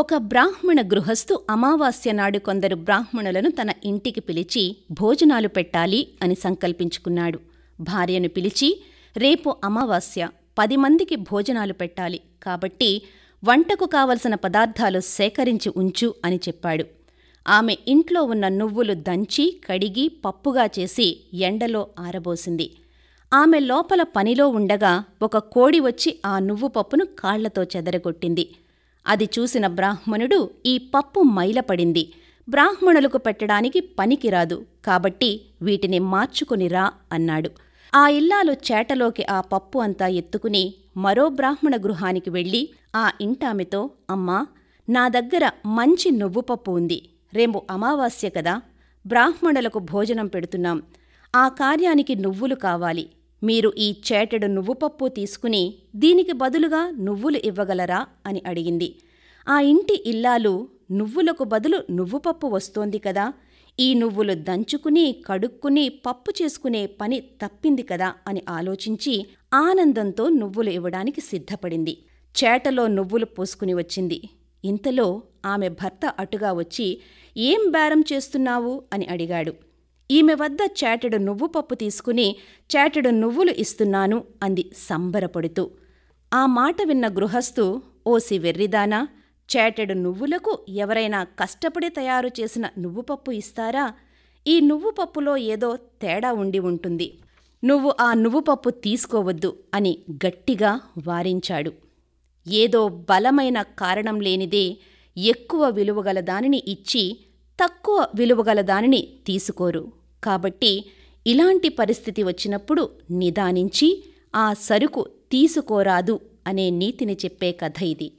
ఒక బ్రాహ్మణ గృహస్థు అమావాస్య నాడు కొందరు బ్రాహ్మణులను తన ఇంటికి పిలిచి భోజనాలు పెట్టాలి అని సంకల్పించుకున్నాడు భార్యను పిలిచి రేపు అమావాస్య పది మందికి భోజనాలు పెట్టాలి కాబట్టి వంటకు కావలసిన పదార్థాలు సేకరించి ఉంచు అని చెప్పాడు ఆమె ఇంట్లో ఉన్న నువ్వులు దంచి కడిగి పప్పుగా చేసి ఎండలో ఆరబోసింది ఆమె లోపల పనిలో ఉండగా ఒక కోడి వచ్చి ఆ నువ్వు పప్పును కాళ్లతో చెదరగొట్టింది అది చూసిన బ్రాహ్మణుడు ఈ పప్పు మైలపడింది బ్రాహ్మణులకు పెట్టడానికి పనికిరాదు కాబట్టి వీటిని మార్చుకునిరా అన్నాడు ఆ ఇల్లాలు చేటలోకి ఆ పప్పు అంతా ఎత్తుకుని మరో బ్రాహ్మణ గృహానికి వెళ్ళి ఆ ఇంటామెతో అమ్మా నా దగ్గర మంచి నువ్వుపప్పు ఉంది రేపు అమావాస్య కదా బ్రాహ్మణులకు భోజనం పెడుతున్నాం ఆ కార్యానికి నువ్వులు కావాలి మీరు ఈ చేటెడు నువ్వుపప్పు తీసుకుని దీనికి బదులుగా నువ్వులు ఇవ్వగలరా అని అడిగింది ఆ ఇంటి ఇల్లాలు నువ్వులకు బదులు నువ్వుపప్పు వస్తోంది కదా ఈ నువ్వులు దంచుకుని కడుక్కుని పప్పు చేసుకునే పని తప్పింది కదా అని ఆలోచించి ఆనందంతో నువ్వులు ఇవ్వడానికి సిద్ధపడింది చేటలో నువ్వులు పోసుకుని వచ్చింది ఇంతలో ఆమె భర్త అటుగా వచ్చి ఏం బేరం చేస్తున్నావు అని అడిగాడు ఈమె వద్ద చాటెడు నువ్వు పప్పు తీసుకుని చేటడు నువ్వులు ఇస్తున్నాను అంది సంబరపడుతూ ఆ మాట విన్న గృహస్థు ఓసి వెర్రిదానా చాటెడు నువ్వులకు ఎవరైనా కష్టపడి తయారు చేసిన నువ్వు పప్పు ఇస్తారా ఈ నువ్వు పప్పులో ఏదో తేడా ఉండి ఉంటుంది నువ్వు ఆ నువ్వు పప్పు తీసుకోవద్దు అని గట్టిగా వారించాడు ఏదో బలమైన కారణం లేనిదే ఎక్కువ విలువగల దానిని ఇచ్చి తక్కువ విలువగల దానిని తీసుకోరు కాబట్టి ఇలాంటి పరిస్థితి వచ్చినప్పుడు నిదానించి ఆ సరుకు తీసుకోరాదు అనే నీతిని చెప్పే కథ ఇది